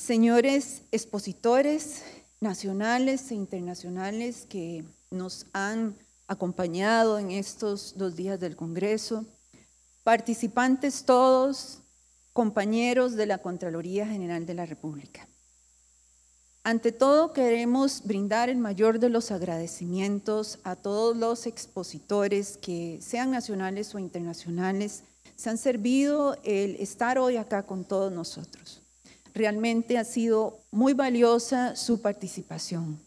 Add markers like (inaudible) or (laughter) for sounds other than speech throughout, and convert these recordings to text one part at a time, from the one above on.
señores expositores nacionales e internacionales que nos han acompañado en estos dos días del Congreso, participantes todos, compañeros de la Contraloría General de la República. Ante todo, queremos brindar el mayor de los agradecimientos a todos los expositores que, sean nacionales o internacionales, se han servido el estar hoy acá con todos nosotros. Realmente ha sido muy valiosa su participación.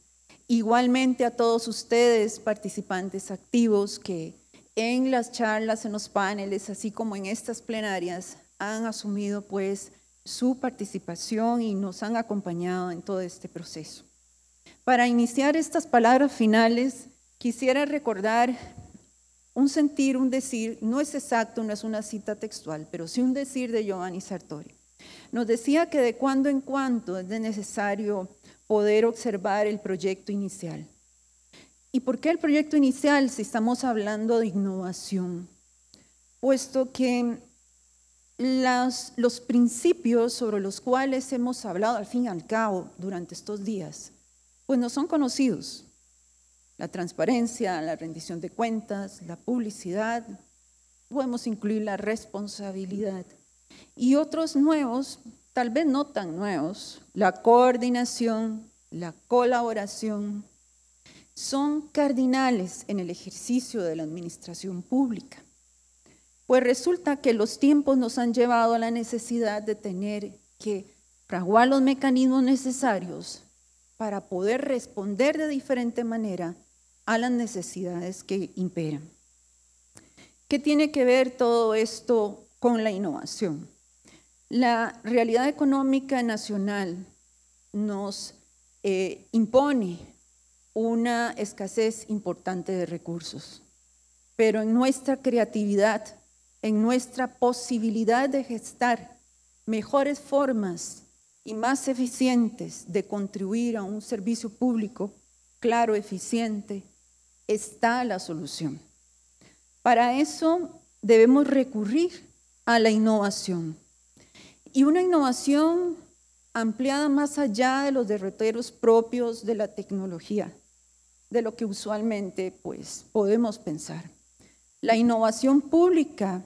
Igualmente a todos ustedes, participantes activos, que en las charlas, en los paneles, así como en estas plenarias, han asumido pues su participación y nos han acompañado en todo este proceso. Para iniciar estas palabras finales, quisiera recordar un sentir, un decir, no es exacto, no es una cita textual, pero sí un decir de Giovanni Sartori. Nos decía que de cuando en cuando es necesario poder observar el proyecto inicial. ¿Y por qué el proyecto inicial si estamos hablando de innovación? Puesto que los principios sobre los cuales hemos hablado al fin y al cabo durante estos días, pues no son conocidos. La transparencia, la rendición de cuentas, la publicidad, podemos incluir la responsabilidad y otros nuevos, tal vez no tan nuevos, la coordinación, la colaboración, son cardinales en el ejercicio de la administración pública. Pues resulta que los tiempos nos han llevado a la necesidad de tener que fraguar los mecanismos necesarios para poder responder de diferente manera a las necesidades que imperan. ¿Qué tiene que ver todo esto con la innovación. La realidad económica nacional nos eh, impone una escasez importante de recursos, pero en nuestra creatividad, en nuestra posibilidad de gestar mejores formas y más eficientes de contribuir a un servicio público claro, eficiente, está la solución. Para eso debemos recurrir a la innovación. Y una innovación ampliada más allá de los derroteros propios de la tecnología, de lo que usualmente pues, podemos pensar. La innovación pública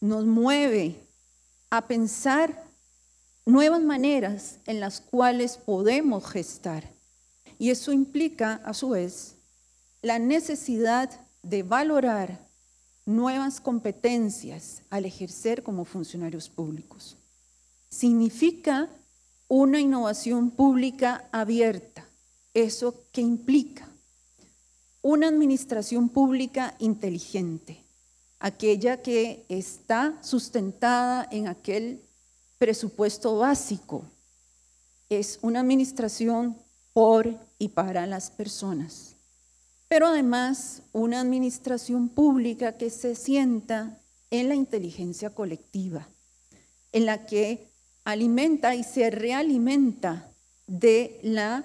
nos mueve a pensar nuevas maneras en las cuales podemos gestar. Y eso implica, a su vez, la necesidad de valorar nuevas competencias al ejercer como funcionarios públicos. Significa una innovación pública abierta. ¿Eso qué implica? Una administración pública inteligente, aquella que está sustentada en aquel presupuesto básico. Es una administración por y para las personas pero además una administración pública que se sienta en la inteligencia colectiva, en la que alimenta y se realimenta de la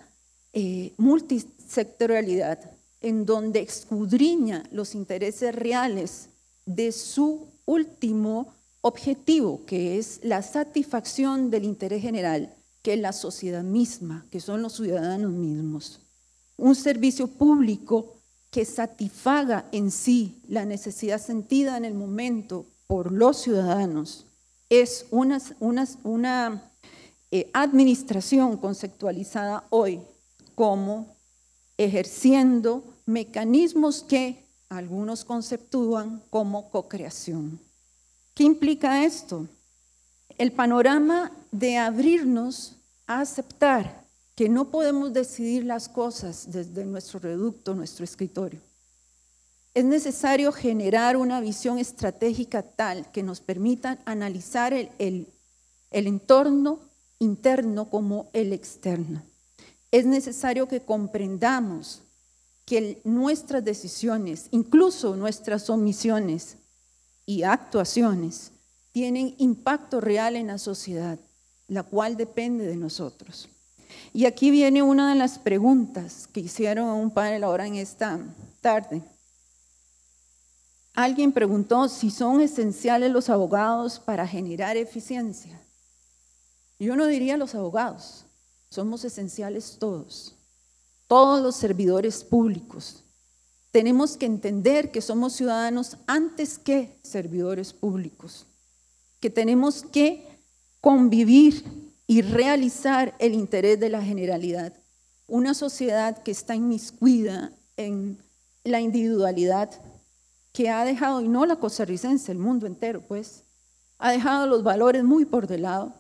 eh, multisectorialidad, en donde escudriña los intereses reales de su último objetivo, que es la satisfacción del interés general, que es la sociedad misma, que son los ciudadanos mismos. Un servicio público que satisfaga en sí la necesidad sentida en el momento por los ciudadanos es una, una eh, administración conceptualizada hoy como ejerciendo mecanismos que algunos conceptúan como co-creación. ¿Qué implica esto? El panorama de abrirnos a aceptar que no podemos decidir las cosas desde nuestro reducto, nuestro escritorio. Es necesario generar una visión estratégica tal que nos permita analizar el, entorno interno como el externo. Es necesario que comprendamos que nuestras decisiones, incluso nuestras omisiones y actuaciones, tienen impacto real en la sociedad, la cual depende de nosotros. Y aquí viene una de las preguntas que hicieron a un panel ahora en esta tarde. Alguien preguntó si son esenciales los abogados para generar eficiencia. Yo no diría los abogados, somos esenciales todos, todos los servidores públicos. Tenemos que entender que somos ciudadanos antes que servidores públicos, que tenemos que convivir y realizar el interés de la generalidad. Una sociedad que está inmiscuida en la individualidad, que ha dejado, y no la costarricense, el mundo entero, pues, ha dejado los valores muy por del lado,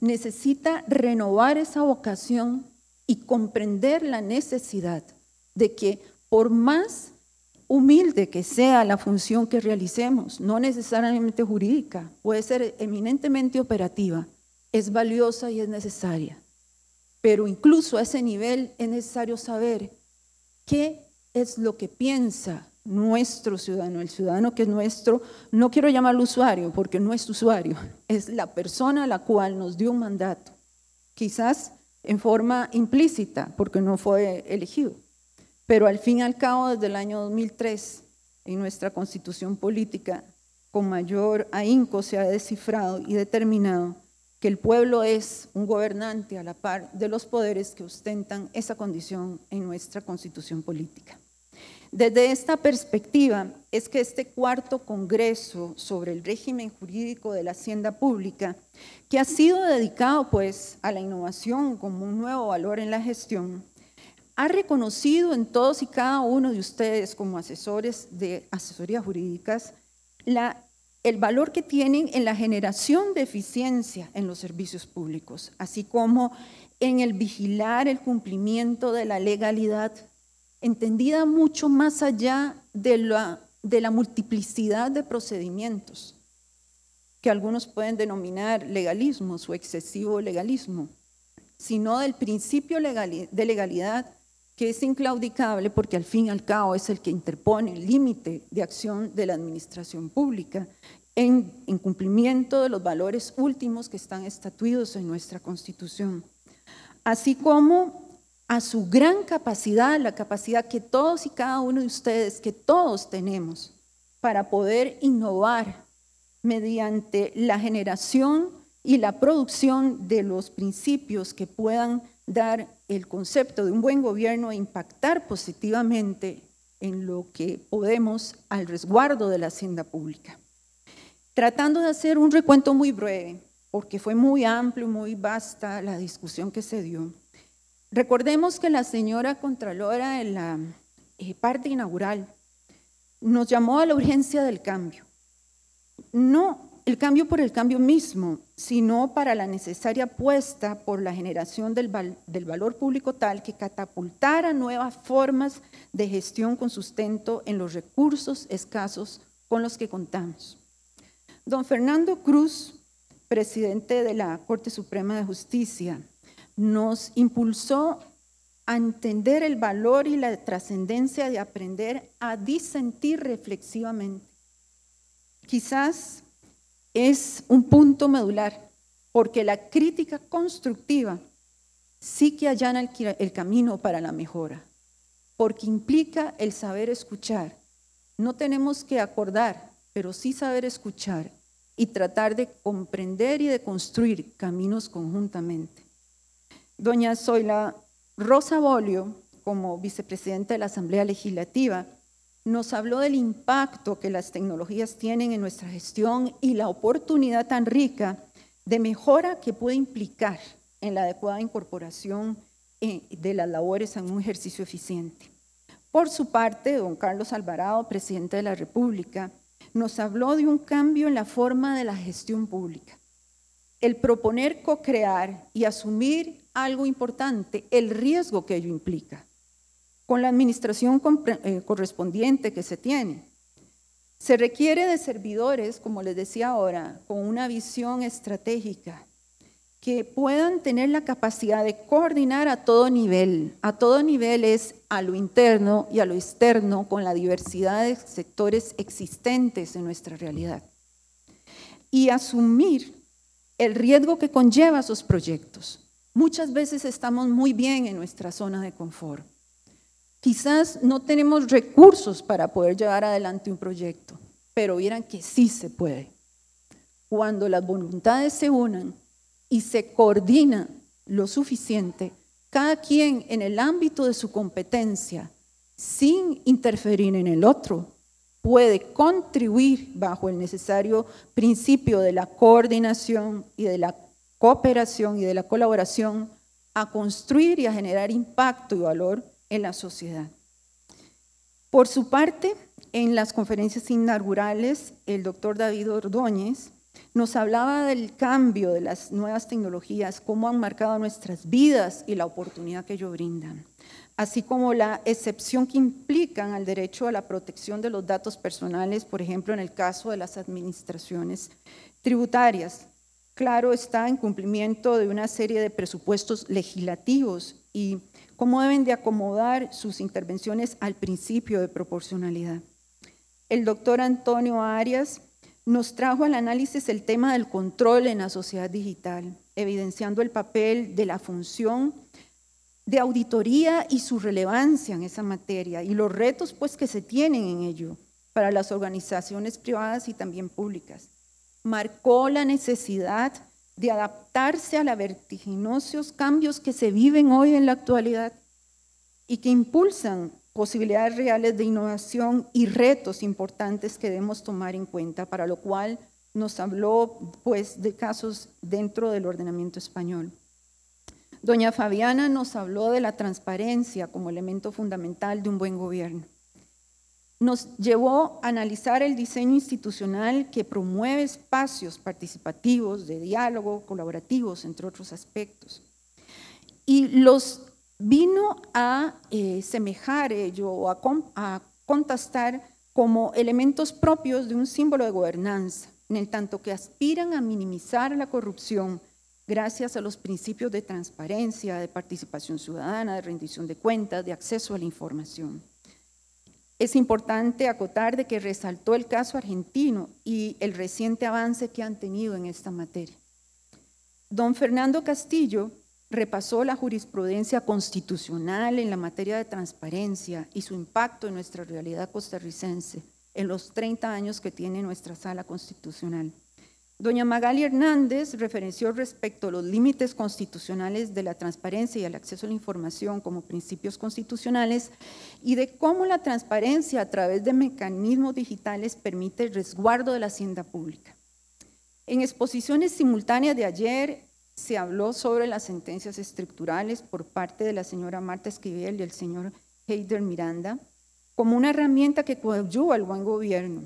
necesita renovar esa vocación y comprender la necesidad de que por más humilde que sea la función que realicemos, no necesariamente jurídica, puede ser eminentemente operativa, es valiosa y es necesaria. Pero incluso a ese nivel es necesario saber qué es lo que piensa nuestro ciudadano, el ciudadano que es nuestro, no quiero llamarlo usuario porque no es usuario, (laughs) es la persona a la cual nos dio un mandato, quizás en forma implícita porque no fue elegido, pero al fin y al cabo desde el año 2003 en nuestra constitución política con mayor ahínco se ha descifrado y determinado que el pueblo es un gobernante a la par de los poderes que ostentan esa condición en nuestra constitución política. Desde esta perspectiva es que este cuarto Congreso sobre el régimen jurídico de la hacienda pública, que ha sido dedicado pues a la innovación como un nuevo valor en la gestión, ha reconocido en todos y cada uno de ustedes como asesores de asesorías jurídicas la el valor que tienen en la generación de eficiencia en los servicios públicos, así como en el vigilar el cumplimiento de la legalidad, entendida mucho más allá de la, de la multiplicidad de procedimientos, que algunos pueden denominar legalismo, o excesivo legalismo, sino del principio de legalidad que es inclaudicable porque al fin y al cabo es el que interpone el límite de acción de la administración pública en, cumplimiento de los valores últimos que están estatuidos en nuestra Constitución, así como a su gran capacidad, la capacidad que todos y cada uno de ustedes, que todos tenemos, para poder innovar mediante la generación y la producción de los principios que puedan dar el concepto de un buen gobierno e impactar positivamente en lo que podemos al resguardo de la hacienda pública. Tratando de hacer un recuento muy breve, porque fue muy amplio, muy vasta la discusión que se dio. Recordemos que la señora Contralora en la eh, parte inaugural nos llamó a la urgencia del cambio. No el cambio por el cambio mismo, sino para la necesaria apuesta por la generación del, valor público tal que catapultara nuevas formas de gestión con sustento en los recursos escasos con los que contamos. Don Fernando Cruz, presidente de la Corte Suprema de Justicia, nos impulsó a entender el valor y la trascendencia de aprender a disentir reflexivamente. Quizás es un punto medular, porque la crítica constructiva sí que allana el, camino para la mejora, porque implica el saber escuchar. No tenemos que acordar, pero sí saber escuchar y tratar de comprender y de construir caminos conjuntamente. Doña Zoila Rosa Bolio, como vicepresidenta de la Asamblea Legislativa, nos habló del impacto que las tecnologías tienen en nuestra gestión y la oportunidad tan rica de mejora que puede implicar en la adecuada incorporación eh, de las labores en un ejercicio eficiente. Por su parte, don Carlos Alvarado, presidente de la República, nos habló de un cambio en la forma de la gestión pública. El proponer co-crear y asumir algo importante, el riesgo que ello implica con la administración eh, correspondiente que se tiene. Se requiere de servidores, como les decía ahora, con una visión estratégica, que puedan tener la capacidad de coordinar a todo nivel. A todo nivel es a lo interno y a lo externo, con la diversidad de sectores existentes en nuestra realidad. Y asumir el riesgo que conlleva esos proyectos. Muchas veces estamos muy bien en nuestra zona de confort Quizás no tenemos recursos para poder llevar adelante un proyecto, pero vieran que sí se puede. Cuando las voluntades se unan y se coordina lo suficiente, cada quien en el ámbito de su competencia, sin interferir en el otro, puede contribuir bajo el necesario principio de la coordinación y de la cooperación y de la colaboración a construir y a generar impacto y valor en la sociedad. Por su parte, en las conferencias inaugurales, el doctor David Ordóñez nos hablaba del cambio de las nuevas tecnologías, cómo han marcado nuestras vidas y la oportunidad que ello brindan, así como la excepción que implican al derecho a la protección de los datos personales, por ejemplo, en el caso de las administraciones tributarias. Claro está en cumplimiento de una serie de presupuestos legislativos y cómo deben de acomodar sus intervenciones al principio de proporcionalidad. El doctor Antonio Arias nos trajo al análisis el tema del control en la sociedad digital, evidenciando el papel de la función de auditoría y su relevancia en esa materia y los retos pues que se tienen en ello para las organizaciones privadas y también públicas. Marcó la necesidad de adaptarse a los vertiginosos cambios que se viven hoy en la actualidad y que impulsan posibilidades reales de innovación y retos importantes que debemos tomar en cuenta, para lo cual nos habló pues, de casos dentro del ordenamiento español. Doña Fabiana nos habló de la transparencia como elemento fundamental de un buen gobierno nos llevó a analizar el diseño institucional que promueve espacios participativos, de diálogo, colaborativos, entre otros aspectos. Y los vino a eh, semejar a, a contrastar como elementos propios de un símbolo de gobernanza, en el tanto que aspiran a minimizar la corrupción gracias a los principios de transparencia, de participación ciudadana, de rendición de cuentas, de acceso a la información. Es importante acotar de que resaltó el caso argentino y el reciente avance que han tenido en esta materia. Don Fernando Castillo repasó la jurisprudencia constitucional en la materia de transparencia y su impacto en nuestra realidad costarricense en los 30 años que tiene nuestra sala constitucional. Doña Magali Hernández referenció respecto a los límites constitucionales de la transparencia y al acceso a la información como principios constitucionales y de cómo la transparencia a través de mecanismos digitales permite el resguardo de la hacienda pública. En exposiciones simultáneas de ayer se habló sobre las sentencias estructurales por parte de la señora Marta Esquivel y el señor Heider Miranda como una herramienta que coadyuva al buen gobierno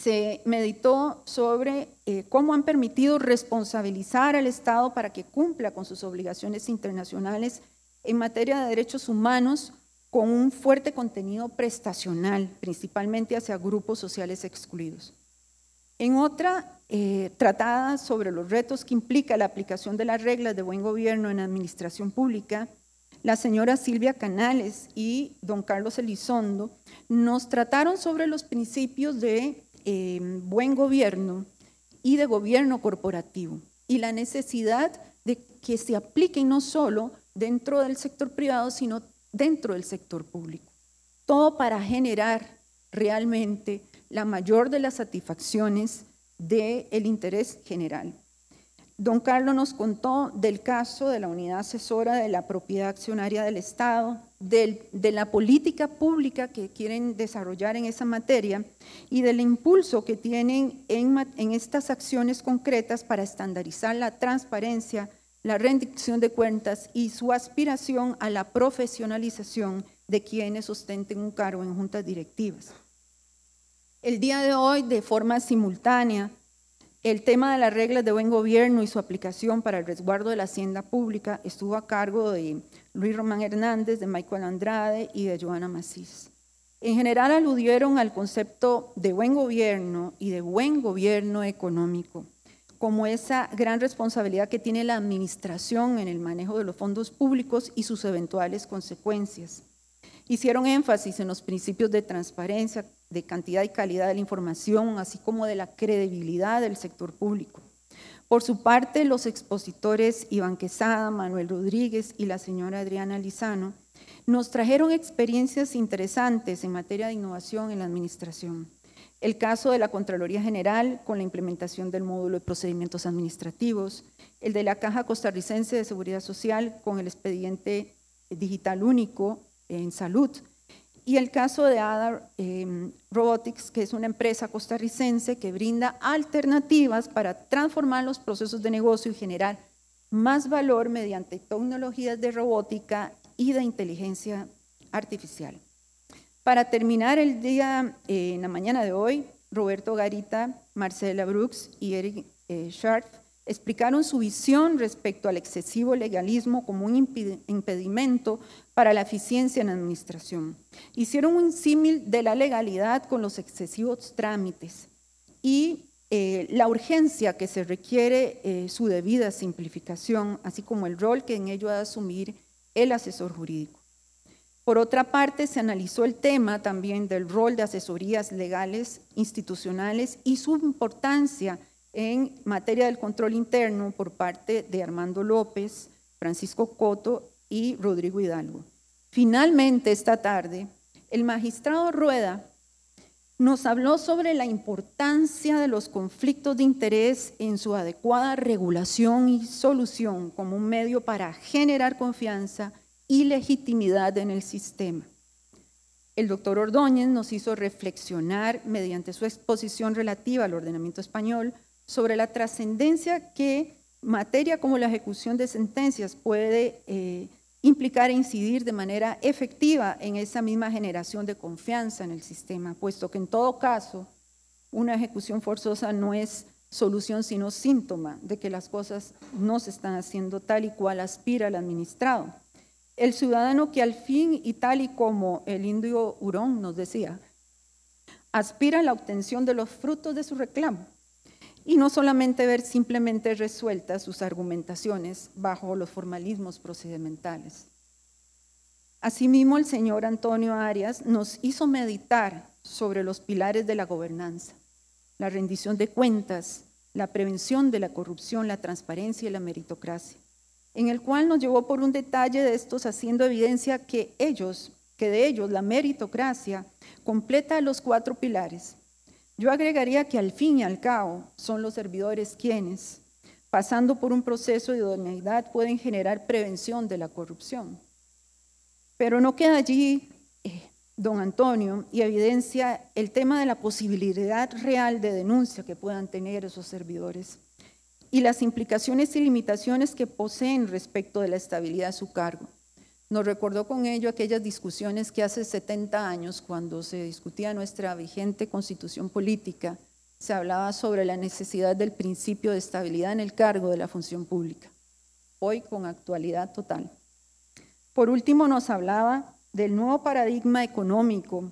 se meditó sobre eh, cómo han permitido responsabilizar al Estado para que cumpla con sus obligaciones internacionales en materia de derechos humanos con un fuerte contenido prestacional, principalmente hacia grupos sociales excluidos. En otra, eh, tratada sobre los retos que implica la aplicación de las reglas de buen gobierno en administración pública, la señora Silvia Canales y don Carlos Elizondo nos trataron sobre los principios de Em, buen gobierno y de gobierno corporativo y la necesidad de que se apliquen no solo dentro del sector privado, sino dentro del sector público. Todo para generar realmente la mayor de las satisfacciones del interés general. Don Carlos nos contó del caso de la unidad asesora de la propiedad accionaria del Estado, de la política pública que quieren desarrollar en esa materia y del impulso que tienen en, en estas acciones concretas para estandarizar la transparencia, la rendición de cuentas y su aspiración a la profesionalización de quienes ostenten un cargo en juntas directivas. El día de hoy, de forma simultánea, el tema de las reglas de buen gobierno y su aplicación para el resguardo de la hacienda pública estuvo a cargo de Luis Román Hernández, de Michael Andrade y de Joana Macís. En general aludieron al concepto de buen gobierno y de buen gobierno económico, como esa gran responsabilidad que tiene la administración en el manejo de los fondos públicos y sus eventuales consecuencias. Hicieron énfasis en los principios de transparencia, de cantidad y calidad de la información, así como de la credibilidad del sector público. Por su parte, los expositores Iván Quesada, Manuel Rodríguez y la señora Adriana Lizano nos trajeron experiencias interesantes en materia de innovación en la administración. El caso de la Contraloría General con la implementación del módulo de procedimientos administrativos, el de la Caja Costarricense de Seguridad Social con el expediente digital único en salud, y el caso de ADA em, Robotics, que es una empresa costarricense que brinda alternativas para transformar los procesos de negocio y generar más valor mediante tecnologías de robótica y de inteligencia artificial. Para terminar el día, eh, en la mañana de hoy, Roberto Garita, Marcela Brooks y Eric eh, Scharf explicaron su visión respecto al excesivo legalismo como un impedimento para la eficiencia en la administración. Hicieron un símil de la legalidad con los excesivos trámites y eh, la urgencia que se requiere eh, su debida simplificación, así como el rol que en ello ha de asumir el asesor jurídico. Por otra parte, se analizó el tema también del rol de asesorías legales, institucionales y su importancia en materia del control interno por parte de Armando López, Francisco Coto y Rodrigo Hidalgo. Finalmente, esta tarde, el magistrado Rueda nos habló sobre la importancia de los conflictos de interés en su adecuada regulación y solución como un medio para generar confianza y legitimidad en el sistema. El doctor Ordóñez nos hizo reflexionar mediante su exposición relativa al ordenamiento español sobre la trascendencia que materia como la ejecución de sentencias puede eh, implicar e incidir de manera efectiva en esa misma generación de confianza en el sistema, puesto que en todo caso una ejecución forzosa no es solución sino síntoma de que las cosas no se están haciendo tal y cual aspira el administrado. El ciudadano que al fin y tal y como el indio Hurón nos decía, aspira a la obtención de los frutos de su reclamo, y no solamente ver simplemente resueltas sus argumentaciones bajo los formalismos procedimentales. Asimismo, el señor Antonio Arias nos hizo meditar sobre los pilares de la gobernanza, la rendición de cuentas, la prevención de la corrupción, la transparencia y la meritocracia, en el cual nos llevó por un detalle de estos haciendo evidencia que ellos, que de ellos la meritocracia completa los cuatro pilares, yo agregaría que al fin y al cabo son los servidores quienes, pasando por un proceso de idoneidad, pueden generar prevención de la corrupción. Pero no queda allí, eh, don Antonio, y evidencia el tema de la posibilidad real de denuncia que puedan tener esos servidores y las implicaciones y limitaciones que poseen respecto de la estabilidad de su cargo. Nos recordó con ello aquellas discusiones que hace 70 años, cuando se discutía nuestra vigente constitución política, se hablaba sobre la necesidad del principio de estabilidad en el cargo de la función pública, hoy con actualidad total. Por último, nos hablaba del nuevo paradigma económico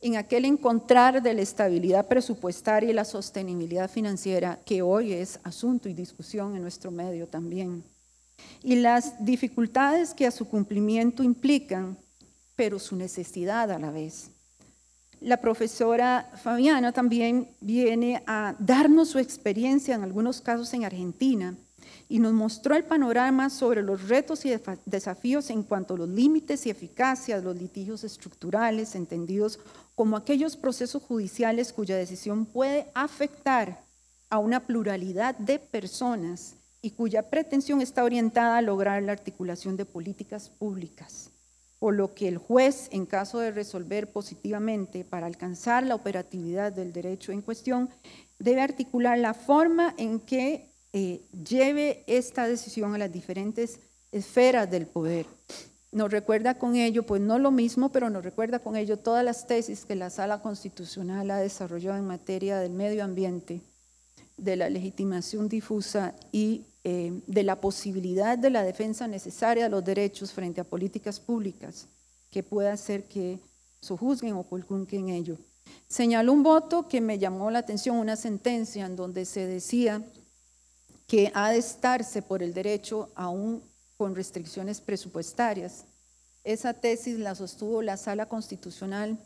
en aquel encontrar de la estabilidad presupuestaria y la sostenibilidad financiera, que hoy es asunto y discusión en nuestro medio también y las dificultades que a su cumplimiento implican, pero su necesidad a la vez. La profesora Fabiana también viene a darnos su experiencia en algunos casos en Argentina y nos mostró el panorama sobre los retos y desafíos en cuanto a los límites y eficacia de los litigios estructurales, entendidos como aquellos procesos judiciales cuya decisión puede afectar a una pluralidad de personas y cuya pretensión está orientada a lograr la articulación de políticas públicas, por lo que el juez, en caso de resolver positivamente para alcanzar la operatividad del derecho en cuestión, debe articular la forma en que eh, lleve esta decisión a las diferentes esferas del poder. Nos recuerda con ello, pues no lo mismo, pero nos recuerda con ello todas las tesis que la Sala Constitucional ha desarrollado en materia del medio ambiente, de la legitimación difusa y eh, de la posibilidad de la defensa necesaria de los derechos frente a políticas públicas que pueda hacer que sojuzguen o en ello. Señaló un voto que me llamó la atención, una sentencia en donde se decía que ha de estarse por el derecho aún con restricciones presupuestarias. Esa tesis la sostuvo la Sala Constitucional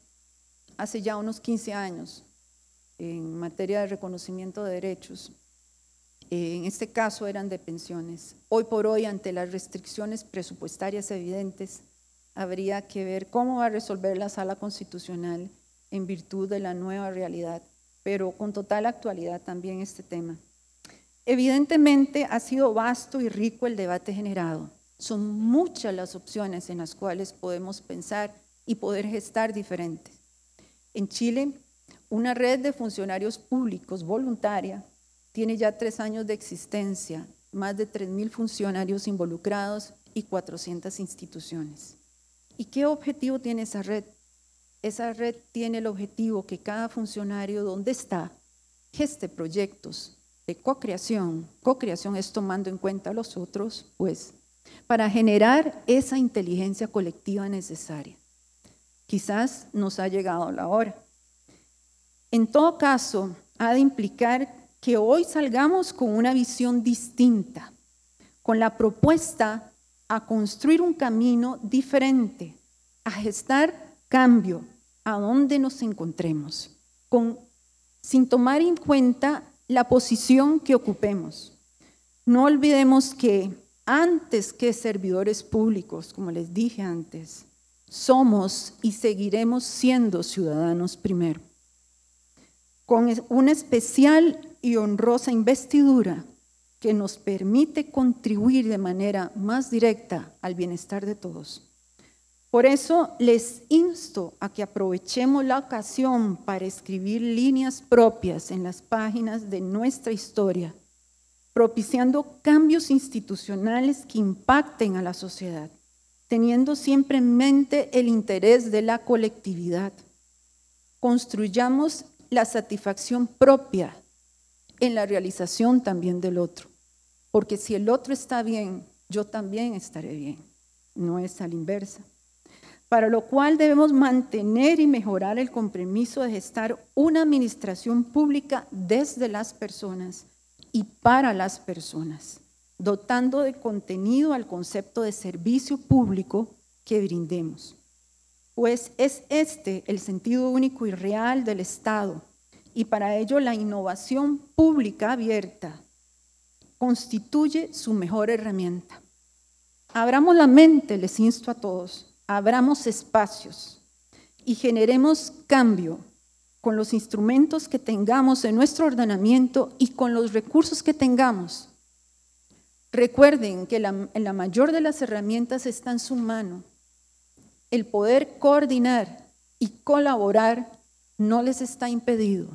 hace ya unos 15 años en materia de reconocimiento de derechos. Eh, en este caso eran de pensiones. Hoy por hoy, ante las restricciones presupuestarias evidentes, habría que ver cómo va a resolver la sala constitucional en virtud de la nueva realidad, pero con total actualidad también este tema. Evidentemente ha sido vasto y rico el debate generado. Son muchas las opciones en las cuales podemos pensar y poder gestar diferentes. En Chile, una red de funcionarios públicos voluntaria tiene ya tres años de existencia, más de 3.000 funcionarios involucrados y 400 instituciones. ¿Y qué objetivo tiene esa red? Esa red tiene el objetivo que cada funcionario donde está geste proyectos de co-creación, co-creación es tomando en cuenta a los otros, pues, para generar esa inteligencia colectiva necesaria. Quizás nos ha llegado la hora. En todo caso, ha de implicar que hoy salgamos con una visión distinta, con la propuesta a construir un camino diferente, a gestar cambio a donde nos encontremos, sin tomar en cuenta la posición que ocupemos. No olvidemos que antes que servidores públicos, como les dije antes, somos y seguiremos siendo ciudadanos primero, con un especial y honrosa investidura que nos permite contribuir de manera más directa al bienestar de todos. Por eso les insto a que aprovechemos la ocasión para escribir líneas propias en las páginas de nuestra historia, propiciando cambios institucionales que impacten a la sociedad, teniendo siempre en mente el interés de la colectividad. Construyamos la satisfacción propia en la realización también del otro. Porque si el otro está bien, yo también estaré bien. No es a la inversa. Para lo cual debemos mantener y mejorar el compromiso de gestar una administración pública desde las personas y para las personas, dotando de contenido al concepto de servicio público que brindemos. Pues es este el sentido único y real del Estado y para ello la innovación pública abierta constituye su mejor herramienta. Abramos la mente, les insto a todos, abramos espacios y generemos cambio con los instrumentos que tengamos en nuestro ordenamiento y con los recursos que tengamos. Recuerden que la, la mayor de las herramientas está en su mano, el poder coordinar y colaborar no les está impedido.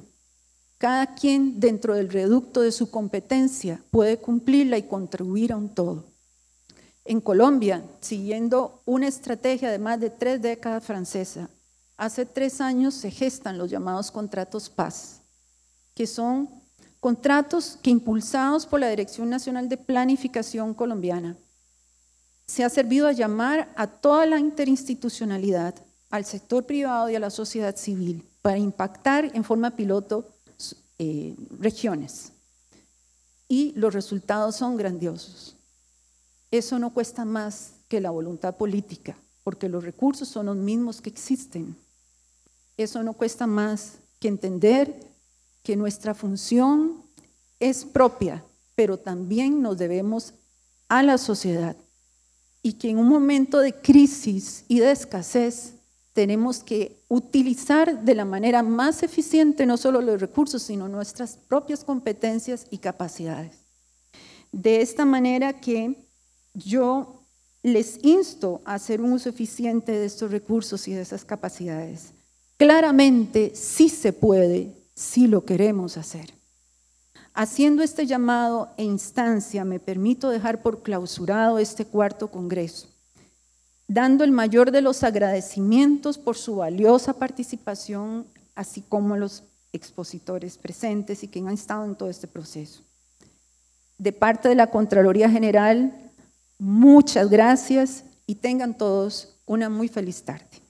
Cada quien dentro del reducto de su competencia puede cumplirla y contribuir a un todo. En Colombia, siguiendo una estrategia de más de tres décadas francesa, hace tres años se gestan los llamados contratos paz, que son contratos que impulsados por la Dirección Nacional de Planificación Colombiana se ha servido a llamar a toda la interinstitucionalidad, al sector privado y a la sociedad civil para impactar en forma piloto eh, regiones. Y los resultados son grandiosos. Eso no cuesta más que la voluntad política, porque los recursos son los mismos que existen. Eso no cuesta más que entender que nuestra función es propia, pero también nos debemos a la sociedad y que en un momento de crisis y de escasez tenemos que utilizar de la manera más eficiente no solo los recursos, sino nuestras propias competencias y capacidades. De esta manera que yo les insto a hacer un uso eficiente de estos recursos y de esas capacidades. Claramente sí se puede, si lo queremos hacer. Haciendo este llamado e instancia, me permito dejar por clausurado este cuarto Congreso dando el mayor de los agradecimientos por su valiosa participación, así como los expositores presentes y que han estado en todo este proceso. De parte de la Contraloría General, muchas gracias y tengan todos una muy feliz tarde.